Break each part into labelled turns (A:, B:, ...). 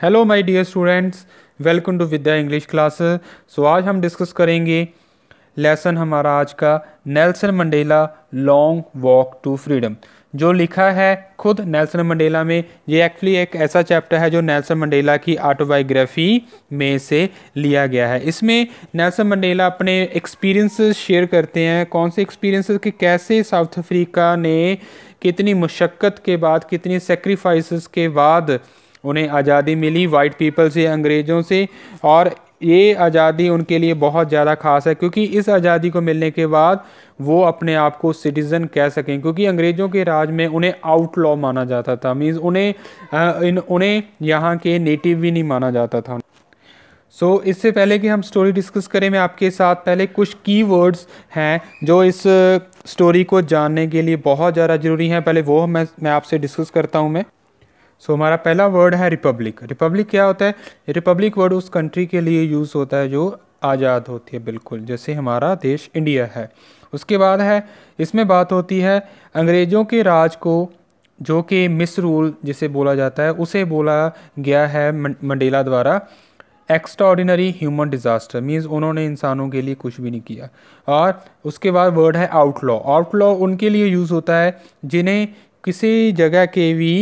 A: hello my dear students welcome to Vidya English class so आज हम discuss करेंगे lesson हमारा आज का Nelson Mandela long walk to freedom जो लिखा है खुद नेल्सन मंडेला में ये एक्चुअली एक ऐसा चैप्टर है जो नेल्सन मंडेला की ऑटोबायोग्राफी में से लिया गया है इसमें नेल्सन मंडेला अपने एक्सपीरियंसेस शेयर करते हैं कौन से एक्सपीरियंसेस कि कैसे साउथ अफ्रीका ने कितनी मशक्क़त के बाद कितनी सेक्रीफाइस के बाद उन्हें आज़ादी मिली वाइट पीपल से अंग्रेज़ों से और ये आज़ादी उनके लिए बहुत ज़्यादा खास है क्योंकि इस आज़ादी को मिलने के बाद वो अपने आप को सिटीज़न कह सकें क्योंकि अंग्रेज़ों के राज में उन्हें आउट लॉ माना जाता था मीन्स उन्हें इन उन्हें यहाँ के नेटिव भी नहीं माना जाता था सो so, इससे पहले कि हम स्टोरी डिस्कस करें मैं आपके साथ पहले कुछ की वर्ड्स हैं जो इस स्टोरी को जानने के लिए बहुत ज़्यादा ज़रूरी हैं पहले वो मैं मैं आपसे डिस्कस करता हूँ मैं सो so, हमारा पहला वर्ड है रिपब्लिक रिपब्लिक क्या होता है रिपब्लिक वर्ड उस कंट्री के लिए यूज़ होता है जो आज़ाद होती है बिल्कुल जैसे हमारा देश इंडिया है उसके बाद है इसमें बात होती है अंग्रेज़ों के राज को जो कि मिस रूल जिसे बोला जाता है उसे बोला गया है मंडेला द्वारा एक्स्ट्राऑर्डिनरी ह्यूमन डिज़ास्टर मीन्स उन्होंने इंसानों के लिए कुछ भी नहीं किया और उसके बाद वर्ड है आउटलॉ आउटलॉ उनके लिए यूज़ होता है जिन्हें किसी जगह के भी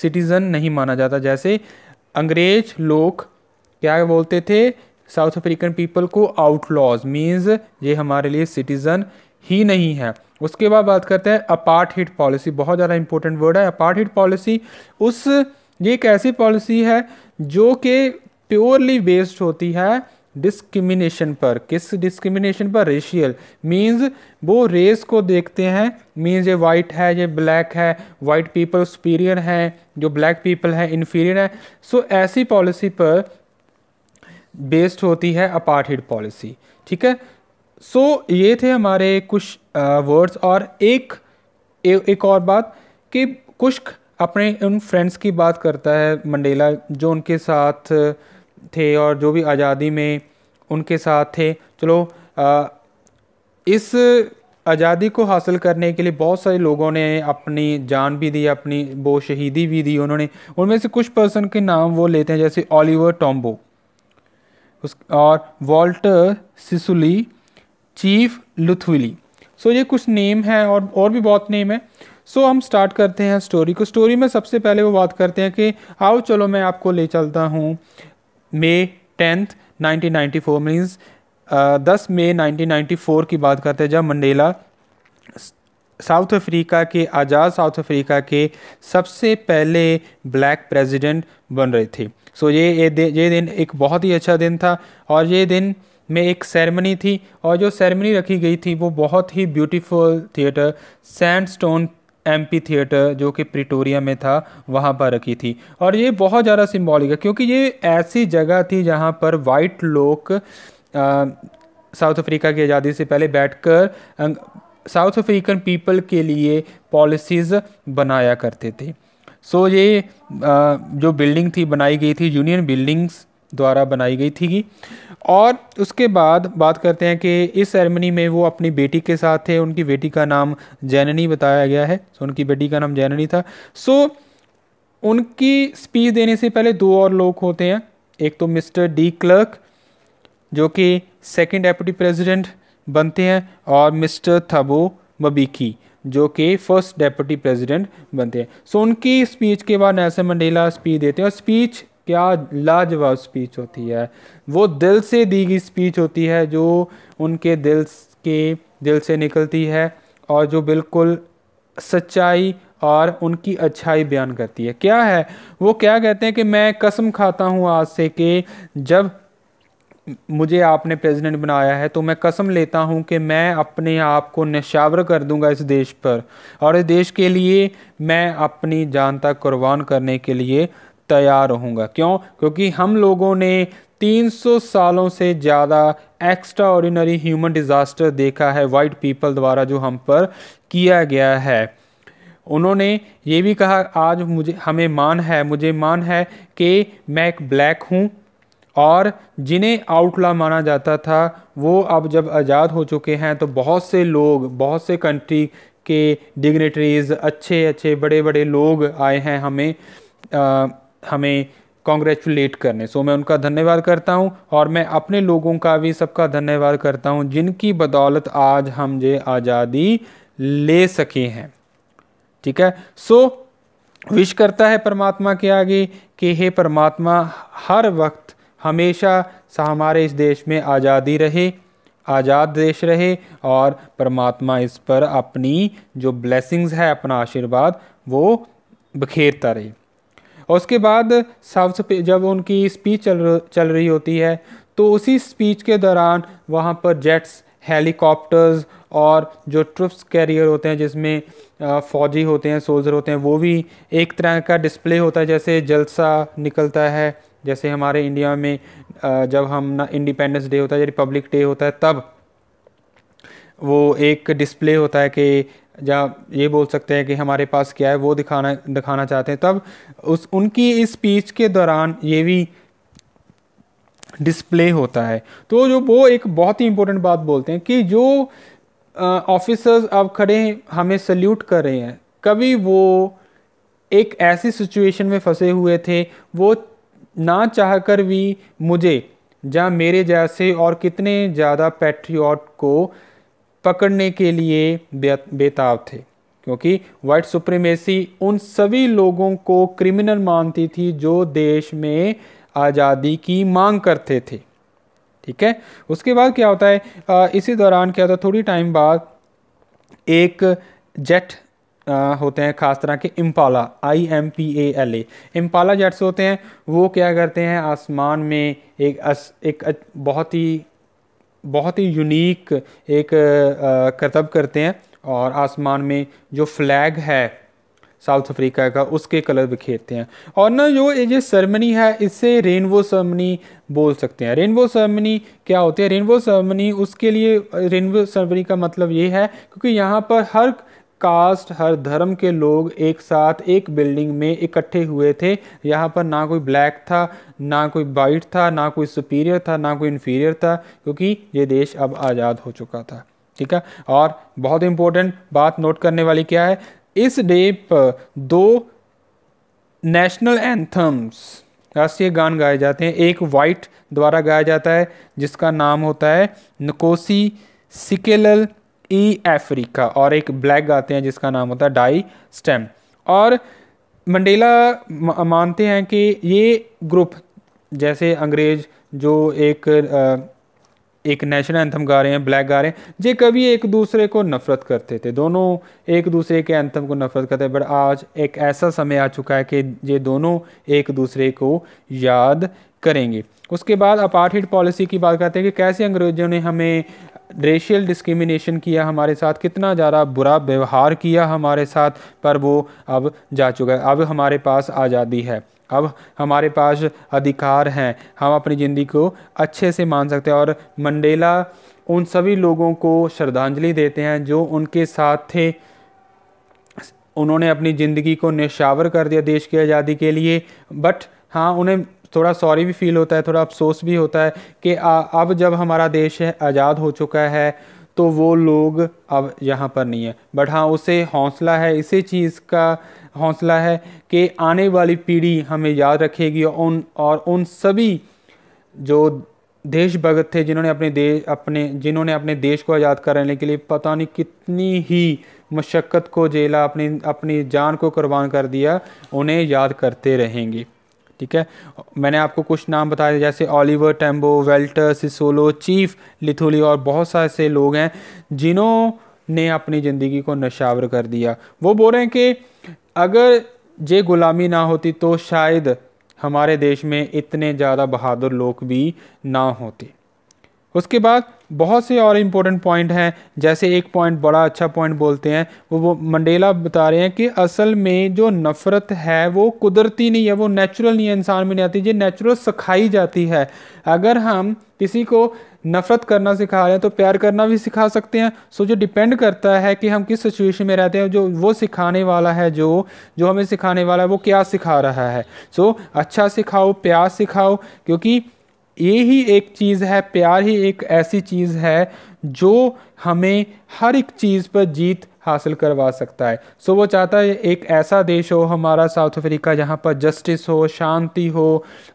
A: सिटीज़न नहीं माना जाता जैसे अंग्रेज लोग क्या बोलते थे साउथ अफ्रीकन पीपल को आउटलॉज मीन्स ये हमारे लिए सिटीज़न ही नहीं है उसके बाद बात करते हैं अपार्ट हिट पॉलिसी बहुत ज़्यादा इंपॉर्टेंट वर्ड है अपार्ट हिट पॉलिसी उस ये एक ऐसी पॉलिसी है जो कि प्योरली बेस्ड होती है डिस्क्रिमिनेशन पर किस डिस्क्रिमिनेशन पर रेशियल मींस वो रेस को देखते हैं मींस ये वाइट है ये ब्लैक है वाइट पीपल सुपीरियर हैं जो ब्लैक पीपल हैं इन्फीरियर है सो so, ऐसी पॉलिसी पर बेस्ड होती है अपार्टहेड पॉलिसी ठीक है सो so, ये थे हमारे कुछ वर्ड्स और एक ए, एक और बात कि कुछ अपने उन फ्रेंड्स की बात करता है मंडेला जो उनके साथ थे और जो भी आज़ादी में उनके साथ थे चलो आ, इस आज़ादी को हासिल करने के लिए बहुत सारे लोगों ने अपनी जान भी दी अपनी वो शहीदी भी दी उन्होंने उनमें से कुछ पर्सन के नाम वो लेते हैं जैसे ओलिवर टॉम्बो उस और वॉल्टर सिसुली चीफ लुथविली सो ये कुछ नेम हैं और और भी बहुत नेम हैं सो हम स्टार्ट करते हैं स्टोरी को स्टोरी में सबसे पहले वो बात करते हैं कि आओ चलो मैं आपको ले चलता हूँ मे टेंथ 1994 मींस दस मई 1994 की बात करते हैं जब मंडेला साउथ अफ्रीका के आज़ाद साउथ अफ्रीका के सबसे पहले ब्लैक प्रेसिडेंट बन रहे थे सो so ये ये दिन एक बहुत ही अच्छा दिन था और ये दिन में एक सेरेमनी थी और जो सेरेमनी रखी गई थी वो बहुत ही beautiful theatre sandstone amphitheatre जो कि प्रिटोरिया में था वहाँ पर रखी थी और ये बहुत ज़्यादा सिम्बॉलिक है क्योंकि ये ऐसी जगह थी जहाँ पर वाइट लोग साउथ अफ्रीका की आज़ादी से पहले बैठकर साउथ अफ्रीकन पीपल के लिए पॉलिसीज़ बनाया करते थे सो so, ये आ, जो बिल्डिंग थी बनाई गई थी यूनियन बिल्डिंग्स द्वारा बनाई गई थी और उसके बाद बात करते हैं कि इस सेरेमनी में वो अपनी बेटी के साथ थे उनकी बेटी का नाम जैननी बताया गया है सो उनकी बेटी का नाम जैननी था सो उनकी स्पीच देने से पहले दो और लोग होते हैं एक तो मिस्टर डी क्लर्क जो कि सेकंड डेप्यूटी प्रेसिडेंट बनते हैं और मिस्टर थबो मबीकी जो कि फर्स्ट डेप्यूटी प्रेसिडेंट बनते हैं सो so, उनकी स्पीच के बाद नेल्सन मंडेला स्पीच देते हैं और स्पीच क्या लाजवाब स्पीच होती है वो दिल से दी गई स्पीच होती है जो उनके दिल के दिल से निकलती है और जो बिल्कुल सच्चाई और उनकी अच्छाई बयान करती है क्या है वो क्या कहते हैं कि मैं कसम खाता हूँ आज से कि जब मुझे आपने प्रेसिडेंट बनाया है तो मैं कसम लेता हूं कि मैं अपने आप को नशावर कर दूंगा इस देश पर और इस देश के लिए मैं अपनी जान तक कुर्बान करने के लिए तैयार रहूँगा क्यों क्योंकि हम लोगों ने 300 सालों से ज़्यादा एक्स्ट्रा ऑर्डिनरी ह्यूमन डिज़ास्टर देखा है वाइट पीपल द्वारा जो हम पर किया गया है उन्होंने ये भी कहा आज मुझे हमें मान है मुझे मान है कि मैं एक ब्लैक हूँ और जिन्हें आउटला माना जाता था वो अब जब आज़ाद हो चुके हैं तो बहुत से लोग बहुत से कंट्री के डिग्नेटरीज़ अच्छे अच्छे बड़े बड़े लोग आए हैं हमें आ, हमें कॉन्ग्रेचुलेट करने सो मैं उनका धन्यवाद करता हूँ और मैं अपने लोगों का भी सबका धन्यवाद करता हूँ जिनकी बदौलत आज हम जे आज़ादी ले सके हैं ठीक है सो विश करता है परमात्मा के आगे कि हे परमात्मा हर वक्त हमेशा हमारे इस देश में आज़ादी रहे आज़ाद देश रहे और परमात्मा इस पर अपनी जो ब्लेसिंग्स है अपना आशीर्वाद वो बखेरता रहे और उसके बाद साउथ जब उनकी स्पीच चल चल रही होती है तो उसी स्पीच के दौरान वहाँ पर जेट्स हेलीकॉप्टर्स और जो ट्रिप्स कैरियर होते हैं जिसमें फ़ौजी होते हैं सोल्जर होते हैं वो भी एक तरह का डिस्प्ले होता है जैसे जलसा निकलता है जैसे हमारे इंडिया में जब हम ना इंडिपेंडेंस डे होता है या रिपब्लिक डे होता है तब वो एक डिस्प्ले होता है कि या ये बोल सकते हैं कि हमारे पास क्या है वो दिखाना दिखाना चाहते हैं तब उस उनकी इस स्पीच के दौरान ये भी डिस्प्ले होता है तो जो वो एक बहुत ही इम्पोर्टेंट बात बोलते हैं कि जो ऑफिसर्स अब खड़े हमें सल्यूट कर रहे हैं कभी वो एक ऐसी सिचुएशन में फंसे हुए थे वो ना चाह कर भी मुझे या मेरे जैसे और कितने ज़्यादा पैट्रियट को पकड़ने के लिए बेताब थे क्योंकि वाइट सुप्रीमेसी उन सभी लोगों को क्रिमिनल मानती थी जो देश में आज़ादी की मांग करते थे ठीक है उसके बाद क्या होता है आ, इसी दौरान क्या होता है थोड़ी टाइम बाद एक जेट आ, होते हैं खास तरह के impala I M P A L A impala jets होते हैं वो क्या करते हैं आसमान में एक अस, एक बहुत ही बहुत ही यूनिक एक करतब करते हैं और आसमान में जो फ्लैग है साउथ अफ्रीका का उसके कलर बिखेरते हैं और ना जो ये सेरेमनी है इससे रेनबो सेरेमनी बोल सकते हैं रेनबो सेरेमनी क्या होती है रेनबो सेरेमनी उसके लिए रेनबो सेरेमनी का मतलब ये है क्योंकि यहाँ पर हर कास्ट हर धर्म के लोग एक साथ एक बिल्डिंग में इकट्ठे हुए थे यहाँ पर ना कोई ब्लैक था ना कोई वाइट था ना कोई सुपीरियर था ना कोई इन्फीरियर था क्योंकि ये देश अब आज़ाद हो चुका था ठीक है और बहुत इम्पोर्टेंट बात नोट करने वाली क्या है इस डे पर दो नेशनल एंथम्स राष्ट्रीय गान गाए जाते हैं एक वाइट द्वारा गाया जाता है जिसका नाम होता है नकोसी सिकेलल ई अफ्रीका और एक ब्लैक गाते हैं जिसका नाम होता है डाई स्टेम और मंडेला मानते हैं कि ये ग्रुप जैसे अंग्रेज जो एक एक नेशनल एंथम गा रहे हैं ब्लैक गा रहे हैं जे कभी एक दूसरे को नफरत करते थे दोनों एक दूसरे के एंथम को नफरत करते बट आज एक ऐसा समय आ चुका है कि ये दोनों एक दूसरे को याद करेंगे उसके बाद हिट पॉलिसी की बात करते हैं कि कैसे अंग्रेज़ों ने हमें रेशियल डिस्क्रिमिनेशन किया हमारे साथ कितना ज़्यादा बुरा व्यवहार किया हमारे साथ पर वो अब जा चुका है अब हमारे पास आज़ादी है अब हमारे पास अधिकार हैं हम अपनी ज़िंदगी को अच्छे से मान सकते हैं और मंडेला उन सभी लोगों को श्रद्धांजलि देते हैं जो उनके साथ थे उन्होंने अपनी ज़िंदगी को निशावर कर दिया देश की आज़ादी के लिए बट हाँ उन्हें थोड़ा सॉरी भी फील होता है थोड़ा अफसोस भी होता है कि अब जब हमारा देश है आज़ाद हो चुका है तो वो लोग अब यहाँ पर नहीं है बट हाँ उसे हौसला है इसी चीज़ का हौसला है कि आने वाली पीढ़ी हमें याद रखेगी और उन और उन सभी जो देशभगत थे जिन्होंने अपने देश अपने जिन्होंने अपने देश को आज़ाद करने के लिए पता नहीं कितनी ही मशक्क़त को झेला अपनी अपनी जान को कुर्बान कर दिया उन्हें याद करते रहेंगे ठीक है मैंने आपको कुछ नाम बताए जैसे Oliver Tambo Walter Sisulu chief Luthuli और बहुत सारे ऐसे लोग हैं जिन्होंने अपनी ज़िंदगी को नशावर कर दिया वो बोल रहे हैं कि अगर ये गुलामी ना होती तो शायद हमारे देश में इतने ज़्यादा बहादुर लोग भी ना होते उसके बाद बहुत से और इम्पोर्टेंट पॉइंट हैं जैसे एक पॉइंट बड़ा अच्छा पॉइंट बोलते हैं वो वो मंडेला बता रहे हैं कि असल में जो नफ़रत है वो कुदरती नहीं है वो नेचुरल नहीं है इंसान में नहीं आती ये नेचुरल सिखाई जाती है अगर हम किसी को नफ़रत करना सिखा रहे हैं तो प्यार करना भी सिखा सकते हैं सो जो डिपेंड करता है कि हम किस सिचुएशन में रहते हैं जो वो सिखाने वाला है जो जो हमें सिखाने वाला है वो क्या सिखा रहा है सो अच्छा सिखाओ प्यार सिखाओ क्योंकि ये ही एक चीज़ है प्यार ही एक ऐसी चीज़ है जो हमें हर एक चीज़ पर जीत हासिल करवा सकता है सो वो चाहता है एक ऐसा देश हो हमारा साउथ अफ्रीका जहाँ पर जस्टिस हो शांति हो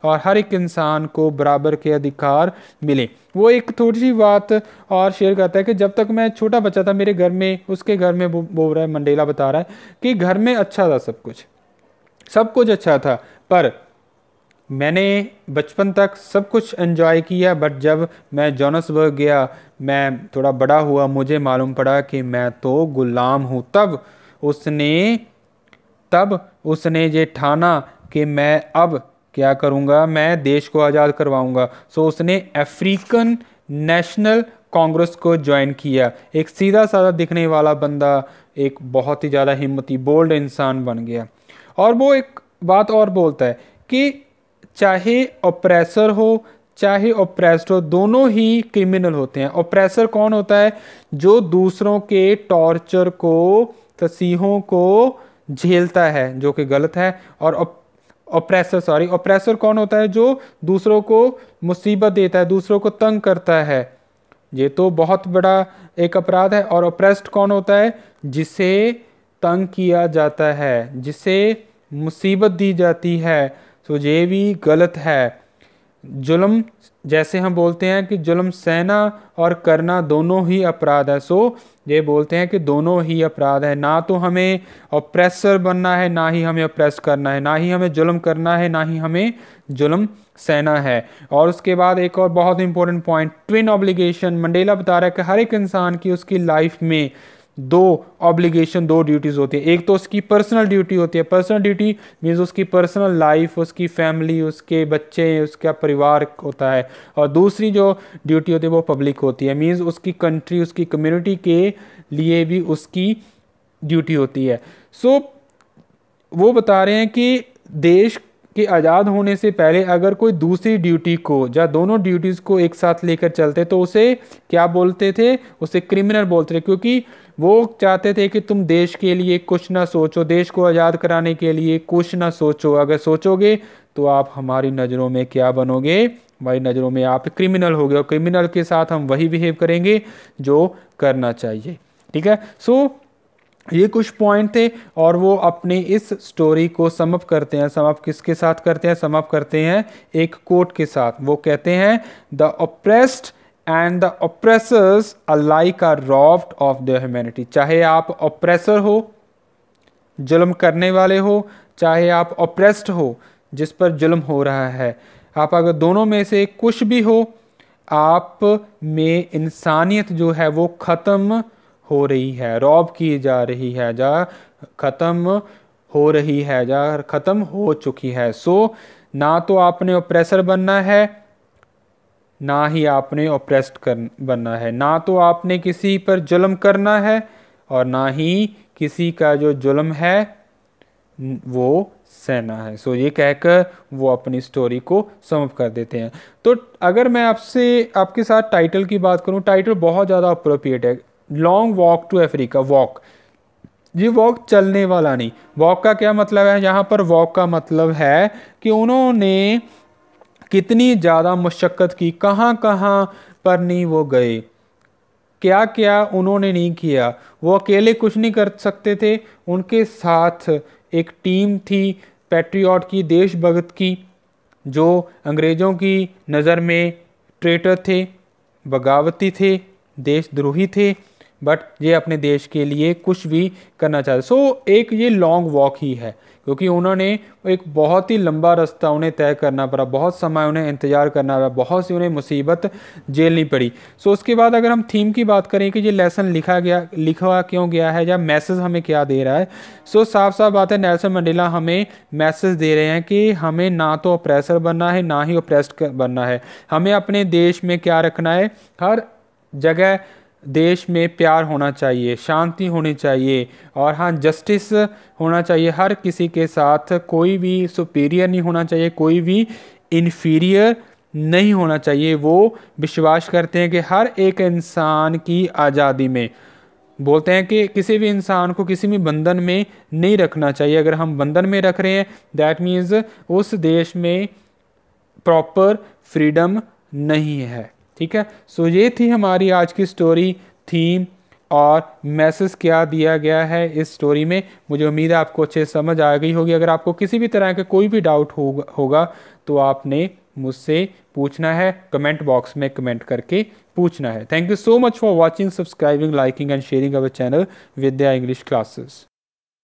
A: और हर एक इंसान को बराबर के अधिकार मिले वो एक थोड़ी सी बात और शेयर करता है कि जब तक मैं छोटा बच्चा था मेरे घर में उसके घर में वो बोल रहा है मंडेला बता रहा है कि घर में अच्छा था सब कुछ सब कुछ अच्छा था पर मैंने बचपन तक सब कुछ एंजॉय किया बट जब मैं जॉनसबर्ग गया मैं थोड़ा बड़ा हुआ मुझे मालूम पड़ा कि मैं तो ग़ुलाम हूँ तब उसने तब उसने ये ठाना कि मैं अब क्या करूँगा मैं देश को आज़ाद करवाऊँगा सो उसने अफ्रीकन नेशनल कांग्रेस को ज्वाइन किया एक सीधा साधा दिखने वाला बंदा एक बहुत ही ज़्यादा हिम्मती बोल्ड इंसान बन गया और वो एक बात और बोलता है कि चाहे ऑपरेसर हो चाहे ऑपरेस्ट हो दोनों ही क्रिमिनल होते हैं ऑपरेसर कौन होता है जो दूसरों के टॉर्चर को तसीहों को झेलता है जो कि गलत है और ऑप्रेसर सॉरी ऑपरेसर कौन होता है जो दूसरों को मुसीबत देता है दूसरों को तंग करता है ये तो बहुत बड़ा एक अपराध है और ऑप्रेस्ड कौन होता है जिसे तंग किया जाता है जिसे मुसीबत दी जाती है तो ये भी गलत है जुल्म जैसे हम बोलते हैं कि जुल्म सहना और करना दोनों ही अपराध है सो ये बोलते हैं कि दोनों ही अपराध है ना तो हमें ऑप्रेसर बनना है ना ही हमें ऑप्रेस करना है ना ही हमें जुल्म करना है ना ही हमें जुल्म सहना है और उसके बाद एक और बहुत important point twin obligation Mandela बता रहा है कि हर एक इंसान की उसकी लाइफ में दो ऑब्लिगेशन दो ड्यूटीज़ होती है एक तो उसकी पर्सनल ड्यूटी होती है पर्सनल ड्यूटी मीन्स उसकी पर्सनल लाइफ उसकी फैमिली उसके बच्चे उसका परिवार होता है और दूसरी जो ड्यूटी होती है वो पब्लिक होती है मीन्स उसकी कंट्री उसकी कम्युनिटी के लिए भी उसकी ड्यूटी होती है सो so, वो बता रहे हैं कि देश कि आज़ाद होने से पहले अगर कोई दूसरी ड्यूटी को या दोनों ड्यूटीज़ को एक साथ लेकर चलते तो उसे क्या बोलते थे उसे क्रिमिनल बोलते थे क्योंकि वो चाहते थे कि तुम देश के लिए कुछ ना सोचो देश को आज़ाद कराने के लिए कुछ ना सोचो अगर सोचोगे तो आप हमारी नज़रों में क्या बनोगे हमारी नज़रों में आप क्रिमिनल हो गए और क्रिमिनल के साथ हम वही बिहेव करेंगे जो करना चाहिए ठीक है सो so, ये कुछ पॉइंट थे और वो अपने इस स्टोरी को समअप करते हैं समअप किसके साथ करते हैं समअप करते हैं एक कोट के साथ वो कहते हैं the oppressed and the oppressors alike are robbed of the humanity चाहे आप ऑप्रेसर हो जुल्म करने वाले हो चाहे आप ऑप्रेस्ड हो जिस पर जुल्म हो रहा है आप अगर दोनों में से कुछ भी हो आप में इंसानियत जो है वो ख़त्म हो रही है रॉब की जा रही है जा ख़त्म हो रही है जा ख़त्म हो चुकी है सो so, ना तो आपने ओप्रेसर बनना है ना ही आपने ओप्रेस्ड कर बनना है ना तो आपने किसी पर जुल्म करना है और ना ही किसी का जो जुल्म है वो सहना है सो ये कहकर वो अपनी स्टोरी को समप कर देते हैं तो अगर मैं आपसे आपके साथ टाइटल की बात करूँ टाइटल बहुत ज़्यादा अप्रोप्रिएट है long walk to Africa walk ये वॉक चलने वाला नहीं वॉक का क्या मतलब है यहाँ पर वॉक का मतलब है कि उन्होंने कितनी ज़्यादा मशक्क़त की कहाँ कहाँ पर नहीं वो गए क्या क्या उन्होंने नहीं किया वो अकेले कुछ नहीं कर सकते थे उनके साथ एक टीम थी पैट्रियाट की देशभगत की जो अंग्रेज़ों की नज़र में ट्रेटर थे बगावती थे देशद्रोही थे बट ये अपने देश के लिए कुछ भी करना चाहते सो so, एक ये लॉन्ग वॉक ही है क्योंकि उन्होंने एक बहुत ही लंबा रास्ता उन्हें तय करना पड़ा बहुत समय उन्हें इंतज़ार करना पड़ा बहुत सी उन्हें मुसीबत झेलनी पड़ी सो so, उसके बाद अगर हम थीम की बात करें कि ये लेसन लिखा गया लिखा क्यों गया है या मैसेज हमें क्या दे रहा है सो so, साफ साफ बात है नेल्सन मंडेला हमें मैसेज दे रहे हैं कि हमें ना तो अप्रेसर बनना है ना ही ओप्रेस्ड बनना है हमें अपने देश में क्या रखना है हर जगह देश में प्यार होना चाहिए शांति होनी चाहिए और हाँ जस्टिस होना चाहिए हर किसी के साथ कोई भी सुपीरियर नहीं होना चाहिए कोई भी इन्फीरियर नहीं होना चाहिए वो विश्वास करते हैं कि हर एक इंसान की आज़ादी में बोलते हैं कि किसी भी इंसान को किसी भी बंधन में नहीं रखना चाहिए अगर हम बंधन में रख रहे हैं दैट मीन्स उस देश में प्रॉपर फ्रीडम नहीं है ठीक है सो ये थी हमारी आज की स्टोरी थीम और मैसेज क्या दिया गया है इस स्टोरी में मुझे उम्मीद है आपको अच्छे समझ आ गई होगी अगर आपको किसी भी तरह का कोई भी डाउट होगा होगा तो आपने मुझसे पूछना है कमेंट बॉक्स में कमेंट करके पूछना है thank you so much for watching subscribing liking and sharing our channel Vidya English classes